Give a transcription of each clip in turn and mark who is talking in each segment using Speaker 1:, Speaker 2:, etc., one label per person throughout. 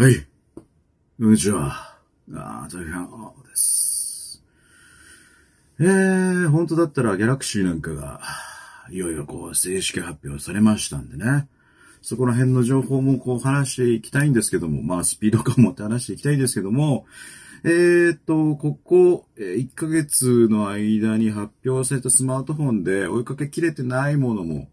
Speaker 1: はい。こんにちは。あ大変、です。えー、本当だったらギャラクシーなんかが、いよいよこう、正式発表されましたんでね。そこら辺の情報もこう話していきたいんですけども、まあスピード感持って話していきたいんですけども、えー、と、ここ、1ヶ月の間に発表されたスマートフォンで追いかけきれてないものも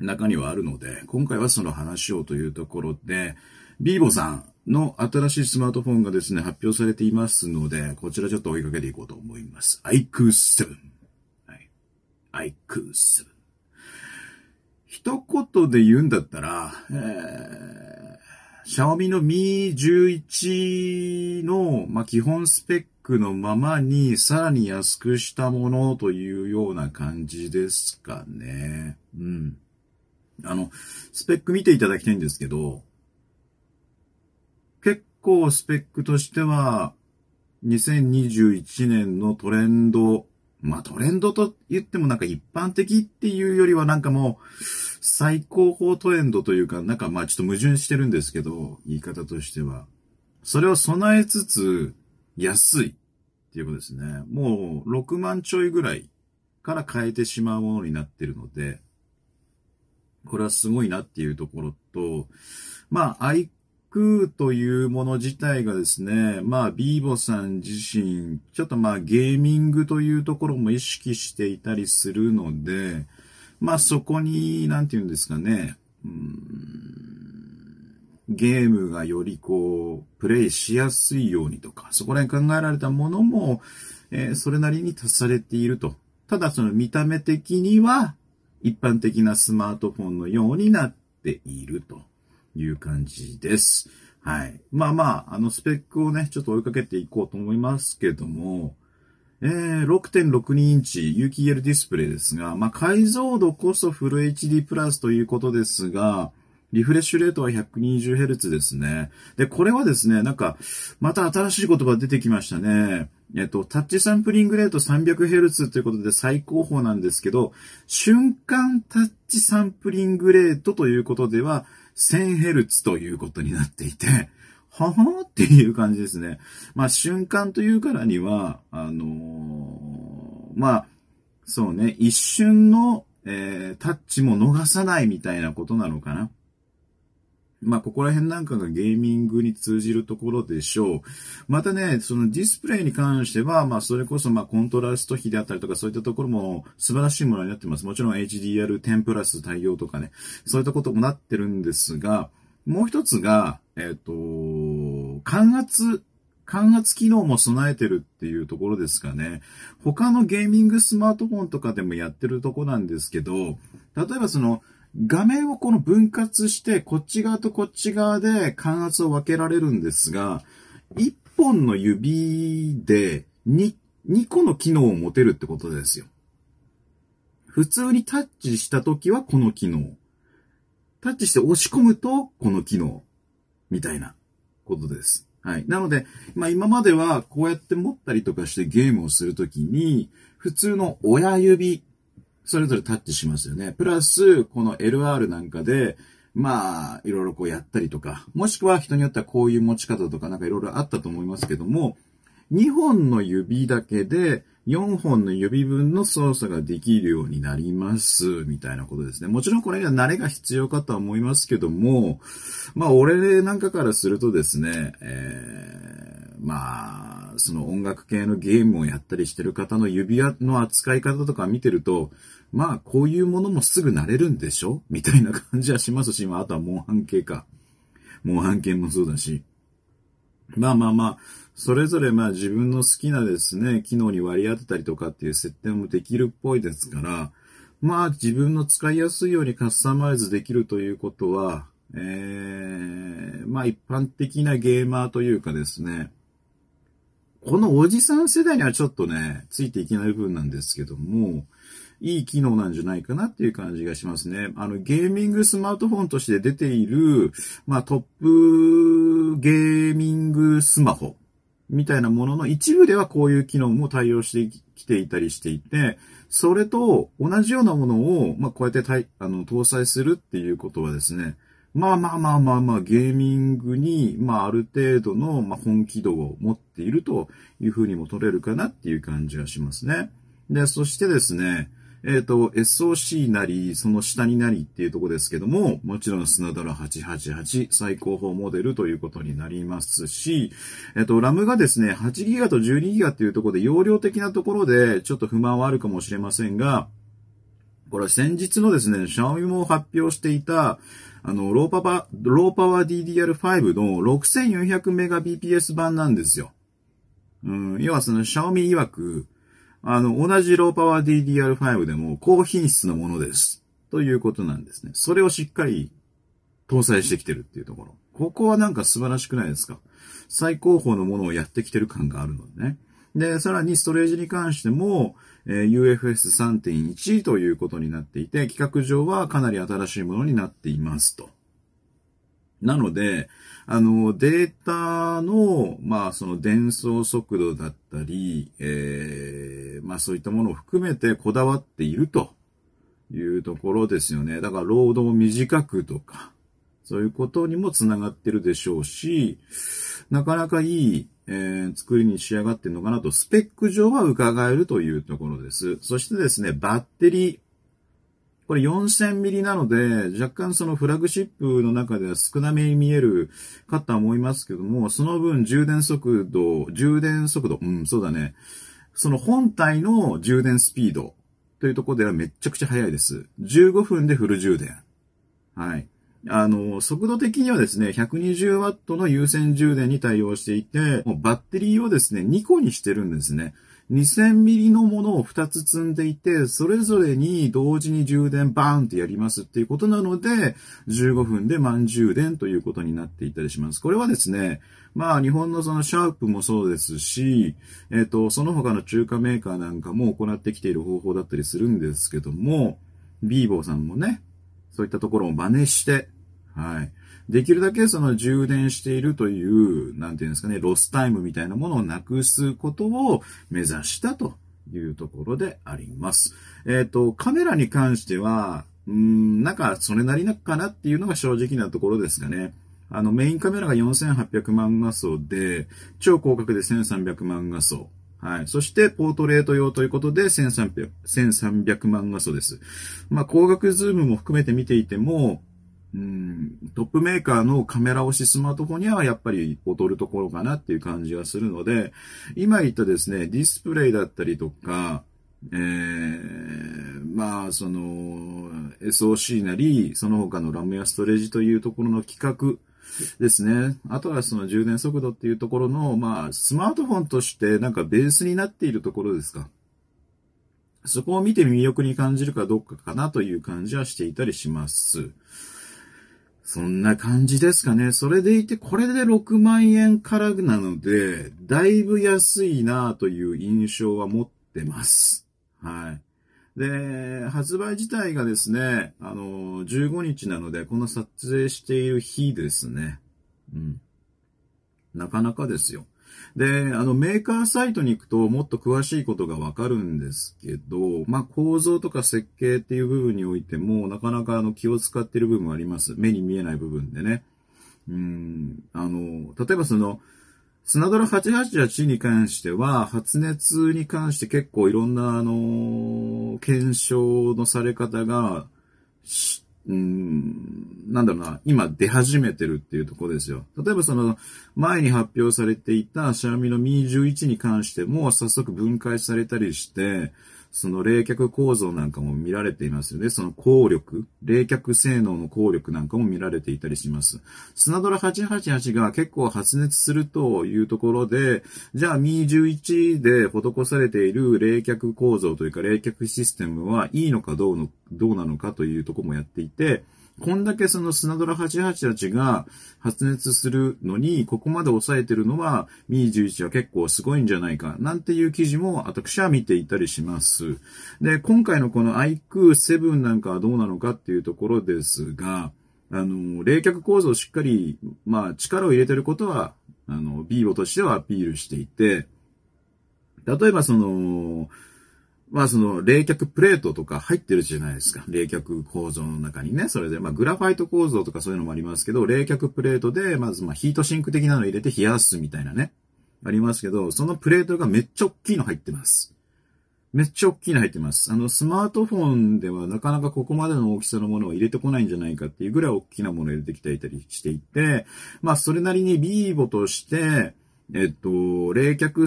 Speaker 1: 中にはあるので、今回はその話をというところで、ビーボさんの新しいスマートフォンがですね、発表されていますので、こちらちょっと追いかけていこうと思います。IQ7。はい。IQ7。一言で言うんだったら、えー、シャオミの Mi11 の、まあ、基本スペックのままに、さらに安くしたものというような感じですかね。うん。あの、スペック見ていただきたいんですけど、構スペックとしては、2021年のトレンド、まあトレンドと言ってもなんか一般的っていうよりはなんかもう最高峰トレンドというかなんかまあちょっと矛盾してるんですけど、言い方としては。それを備えつつ安いっていうことですね。もう6万ちょいぐらいから変えてしまうものになってるので、これはすごいなっていうところと、まあ、空というもの自体がですね、まあ、ビーボさん自身、ちょっとまあ、ゲーミングというところも意識していたりするので、まあ、そこに、なんて言うんですかね、うん、ゲームがよりこう、プレイしやすいようにとか、そこら辺考えられたものも、えー、それなりに足されていると。ただ、その見た目的には、一般的なスマートフォンのようになっていると。いう感じです。はい。まあまあ、あの、スペックをね、ちょっと追いかけていこうと思いますけども、えー、6.62インチ u e l ディスプレイですが、まあ、解像度こそフル HD プラスということですが、リフレッシュレートは 120Hz ですね。で、これはですね、なんか、また新しい言葉出てきましたね。えっと、タッチサンプリングレート 300Hz ということで最高峰なんですけど、瞬間タッチサンプリングレートということでは、1 0 0 0ヘルツということになっていて、ははっていう感じですね。まあ、瞬間というからには、あのー、まあ、そうね、一瞬の、えー、タッチも逃さないみたいなことなのかな。まあ、ここら辺なんかがゲーミングに通じるところでしょう。またね、そのディスプレイに関しては、まあ、それこそ、まあ、コントラスト比であったりとか、そういったところも素晴らしいものになってます。もちろん HDR10 プラス対応とかね、そういったこともなってるんですが、もう一つが、えっ、ー、と、感圧、感圧機能も備えてるっていうところですかね。他のゲーミングスマートフォンとかでもやってるとこなんですけど、例えばその、画面をこの分割して、こっち側とこっち側で感圧を分けられるんですが、1本の指で 2, 2個の機能を持てるってことですよ。普通にタッチした時はこの機能。タッチして押し込むとこの機能。みたいなことです。はい。なので、まあ今まではこうやって持ったりとかしてゲームをするときに、普通の親指それぞれタッチしますよね。プラス、この LR なんかで、まあ、いろいろこうやったりとか、もしくは人によってはこういう持ち方とかなんかいろいろあったと思いますけども、2本の指だけで4本の指分の操作ができるようになります、みたいなことですね。もちろんこれが慣れが必要かとは思いますけども、まあ、俺なんかからするとですね、えー、まあ、その音楽系のゲームをやったりしてる方の指輪の扱い方とか見てると、まあ、こういうものもすぐ慣れるんでしょみたいな感じはしますし、まあ、あとはモンハン系か。モンハン系もそうだし。まあまあまあ、それぞれまあ自分の好きなですね、機能に割り当てたりとかっていう設定もできるっぽいですから、まあ自分の使いやすいようにカスタマイズできるということは、えー、まあ一般的なゲーマーというかですね、このおじさん世代にはちょっとね、ついていけない部分なんですけども、いい機能なんじゃないかなっていう感じがしますね。あの、ゲーミングスマートフォンとして出ている、まあ、トップゲーミングスマホみたいなものの一部ではこういう機能も対応してきていたりしていて、それと同じようなものを、まあ、こうやってたいあの搭載するっていうことはですね、まあまあまあまあまあ、ゲーミングに、まあある程度の、まあ、本気度を持っているというふうにも取れるかなっていう感じがしますね。で、そしてですね、えっ、ー、と、SOC なり、その下になりっていうとこですけども、もちろんスナドラ888最高峰モデルということになりますし、えっ、ー、と、ラムがですね、8ギガと12ギガっていうところで容量的なところでちょっと不満はあるかもしれませんが、これは先日のですね、シャオミも発表していた、あの、ローパパ、ローパワー DDR5 の 6400Mbps 版なんですよ。うん、要はその、シャオミ曰く、あの、同じローパワー DDR5 でも高品質のものです。ということなんですね。それをしっかり搭載してきてるっていうところ。ここはなんか素晴らしくないですか最高峰のものをやってきてる感があるのでね。で、さらにストレージに関しても、えー、UFS3.1 ということになっていて、規格上はかなり新しいものになっていますと。なので、あの、データの、まあ、その伝送速度だったり、ええー、まあ、そういったものを含めてこだわっているというところですよね。だから、労働を短くとか、そういうことにもつながってるでしょうし、なかなかいい、えー、作りに仕上がってるのかなと、スペック上は伺えるというところです。そしてですね、バッテリー、これ4000ミリなので、若干そのフラグシップの中では少なめに見えるかとは思いますけども、その分充電速度、充電速度、うん、そうだね。その本体の充電スピードというところではめちゃくちゃ速いです。15分でフル充電。はい。あの、速度的にはですね、120W の有線充電に対応していて、もうバッテリーをですね、2個にしてるんですね。2000ミリのものを2つ積んでいて、それぞれに同時に充電バーンってやりますっていうことなので、15分で満充電ということになっていたりします。これはですね、まあ日本のそのシャープもそうですし、えっ、ー、と、その他の中華メーカーなんかも行ってきている方法だったりするんですけども、ビーボーさんもね、そういったところを真似して、はい。できるだけその充電しているという、なんていうんですかね、ロスタイムみたいなものをなくすことを目指したというところであります。えっ、ー、と、カメラに関しては、うん、なんかそれなりなかなっていうのが正直なところですかね。あの、メインカメラが4800万画素で、超広角で1300万画素。はい。そして、ポートレート用ということで1300、1300万画素です。まあ、光学ズームも含めて見ていても、うん、トップメーカーのカメラ押しスマートフォンにはやっぱり劣るところかなっていう感じがするので、今言ったですね、ディスプレイだったりとか、えー、まあ、その、SOC なり、その他のラムやストレージというところの規格ですね。あとはその充電速度っていうところの、まあ、スマートフォンとしてなんかベースになっているところですか。そこを見て魅力に感じるかどうかかなという感じはしていたりします。そんな感じですかね。それでいて、これで6万円からなので、だいぶ安いなという印象は持ってます。はい。で、発売自体がですね、あの、15日なので、この撮影している日ですね。うん。なかなかですよ。で、あの、メーカーサイトに行くともっと詳しいことがわかるんですけど、まあ、構造とか設計っていう部分においても、なかなかあの、気を使っている部分あります。目に見えない部分でね。うん、あの、例えばその、スナドラ888に関しては、発熱に関して結構いろんな、あの、検証のされ方が、うん、なんだろうな、今出始めてるっていうところですよ。例えばその、前に発表されていたシャーミのミー1 1に関しても早速分解されたりして、その冷却構造なんかも見られていますよね。その効力、冷却性能の効力なんかも見られていたりします。スナドラ888が結構発熱するというところで、じゃあ Mi11 で施されている冷却構造というか冷却システムはいいのかどうの、どうなのかというとこもやっていて、こんだけそのスナドラ88たちが発熱するのに、ここまで抑えてるのは、ミー11は結構すごいんじゃないか、なんていう記事も私は見ていたりします。で、今回のこの IQ7 なんかはどうなのかっていうところですが、あの、冷却構造をしっかり、まあ、力を入れてることは、あの、ビーボとしてはアピールしていて、例えばその、まあその冷却プレートとか入ってるじゃないですか。冷却構造の中にね。それで、まあグラファイト構造とかそういうのもありますけど、冷却プレートで、まずまあヒートシンク的なの入れて冷やすみたいなね。ありますけど、そのプレートがめっちゃ大きいの入ってます。めっちゃ大きいの入ってます。あの、スマートフォンではなかなかここまでの大きさのものを入れてこないんじゃないかっていうぐらい大きなものを入れてきていたりしていて、まあそれなりにビーボとして、えっと、冷却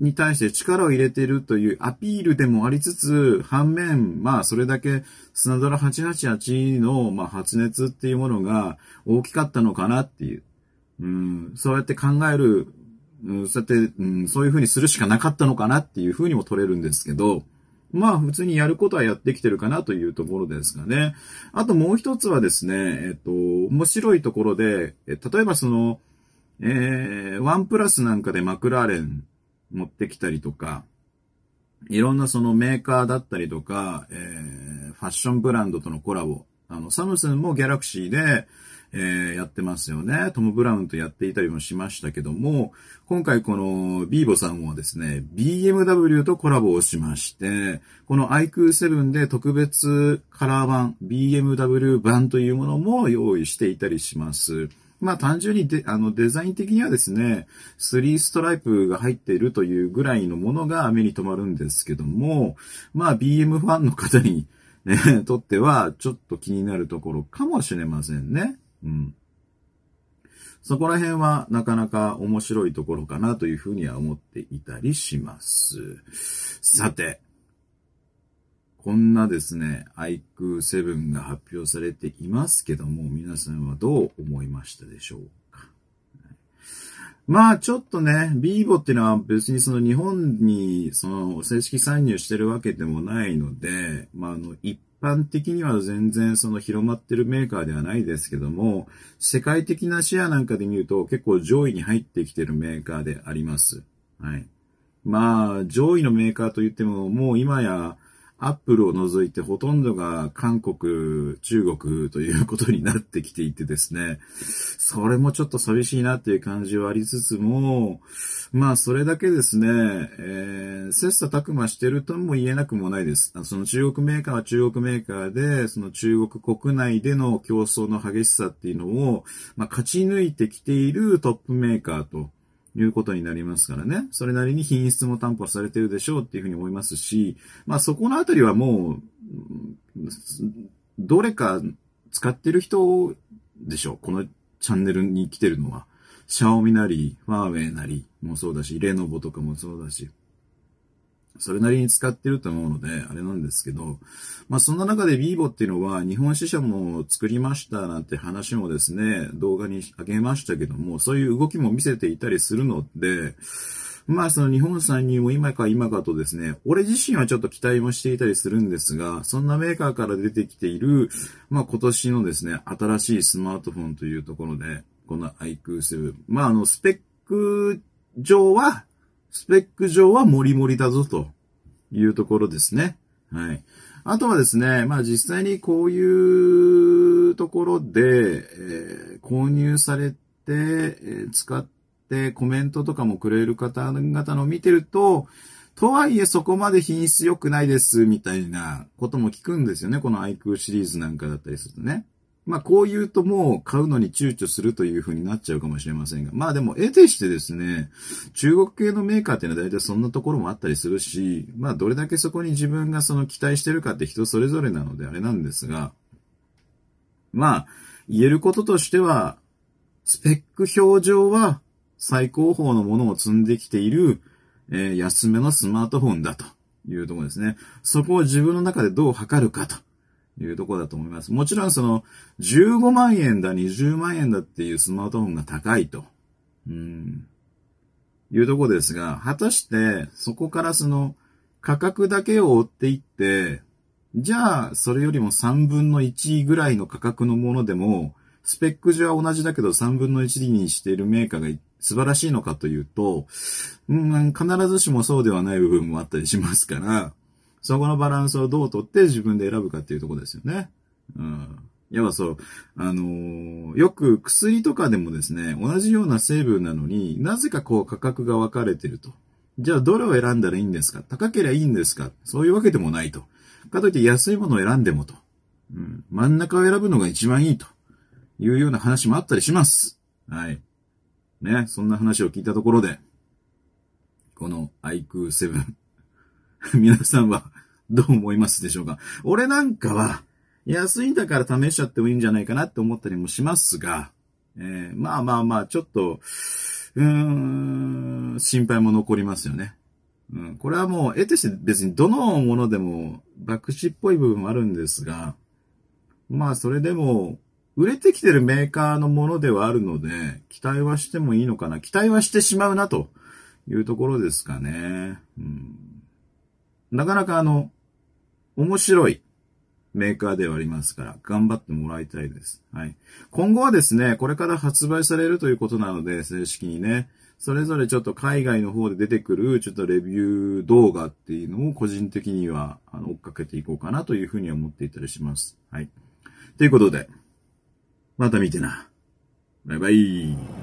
Speaker 1: に対して力を入れているというアピールでもありつつ、反面、まあそれだけスナドラ888の、まあ、発熱っていうものが大きかったのかなっていう。うん、そうやって考える、うん、そうやって、うん、そういうふうにするしかなかったのかなっていうふうにも取れるんですけど、まあ普通にやることはやってきてるかなというところですかね。あともう一つはですね、えっと、面白いところで、例えばその、えー、ワンプラスなんかでマクラーレン持ってきたりとか、いろんなそのメーカーだったりとか、えー、ファッションブランドとのコラボ。あの、サムスンもギャラクシーで、えー、やってますよね。トム・ブラウンとやっていたりもしましたけども、今回このビーボさんはですね、BMW とコラボをしまして、この iQ7 で特別カラー版、BMW 版というものも用意していたりします。まあ単純にであのデザイン的にはですね、3ストライプが入っているというぐらいのものが目に留まるんですけども、まあ BM ファンの方に、ね、とってはちょっと気になるところかもしれませんね。うん。そこら辺はなかなか面白いところかなというふうには思っていたりします。さて、こんなですね、IQ7 が発表されていますけども、皆さんはどう思いましたでしょうかまあちょっとね、ビーボっていうのは別にその日本にその正式参入してるわけでもないので、まああの一般的には全然その広まってるメーカーではないですけども、世界的なシェアなんかで見ると結構上位に入ってきてるメーカーであります。はい。まあ上位のメーカーといってももう今やアップルを除いてほとんどが韓国、中国ということになってきていてですね、それもちょっと寂しいなっていう感じはありつつも、まあそれだけですね、えー、切磋琢磨してるとも言えなくもないです。その中国メーカーは中国メーカーで、その中国国内での競争の激しさっていうのを、まあ、勝ち抜いてきているトップメーカーと。いうことになりますからね。それなりに品質も担保されてるでしょうっていうふうに思いますし、まあそこのあたりはもう、どれか使ってる人でしょう。このチャンネルに来てるのは。シャオミなり、ファーウェイなりもそうだし、レノボとかもそうだし、それなりに使ってると思うので、あれなんですけど、まあそんな中で Vivo っていうのは日本支社も作りましたなんて話もですね、動画にあげましたけども、そういう動きも見せていたりするので、まあその日本参入も今か今かとですね、俺自身はちょっと期待もしていたりするんですが、そんなメーカーから出てきている、まあ今年のですね、新しいスマートフォンというところで、この IQ7。まああのスペック上はスペック上はモリモリだぞというところですね。はい。あとはですね、まあ実際にこういうところで、えー、購入されて、えー、使ってコメントとかもくれる方々の見てると、とはいえそこまで品質良くないです、みたいなことも聞くんですよね。この iQ シリーズなんかだったりするとね。まあこう言うともう買うのに躊躇するという風になっちゃうかもしれませんが、まあでも得てしてですね、中国系のメーカーっていうのは大体そんなところもあったりするし、まあどれだけそこに自分がその期待してるかって人それぞれなのであれなんですが、まあ言えることとしては、スペック表上は最高峰のものを積んできている、えー、安めのスマートフォンだというところですね。そこを自分の中でどう測るかと。いうとこだと思います。もちろんその15万円だ、20万円だっていうスマートフォンが高いと。うん。いうとこですが、果たしてそこからその価格だけを追っていって、じゃあそれよりも3分の1ぐらいの価格のものでも、スペック上は同じだけど3分の1にしているメーカーが素晴らしいのかというと、うん、必ずしもそうではない部分もあったりしますから、そこのバランスをどうとって自分で選ぶかっていうとこですよね。うん。要はそう、あのー、よく薬とかでもですね、同じような成分なのになぜかこう価格が分かれてると。じゃあどれを選んだらいいんですか高ければいいんですかそういうわけでもないと。かといって安いものを選んでもと。うん。真ん中を選ぶのが一番いいというような話もあったりします。はい。ね、そんな話を聞いたところで、この IQ7 皆さんはどう思いますでしょうか俺なんかは、安いんだから試しちゃってもいいんじゃないかなって思ったりもしますが、えー、まあまあまあ、ちょっと、うーん、心配も残りますよね。うん、これはもう、得てして別にどのものでも、爆死っぽい部分もあるんですが、まあそれでも、売れてきてるメーカーのものではあるので、期待はしてもいいのかな。期待はしてしまうな、というところですかね。うんなかなかあの、面白いメーカーではありますから、頑張ってもらいたいです。はい。今後はですね、これから発売されるということなので、正式にね、それぞれちょっと海外の方で出てくる、ちょっとレビュー動画っていうのを個人的には、あの、追っかけていこうかなというふうに思っていたりします。はい。ということで、また見てな。バイバイ。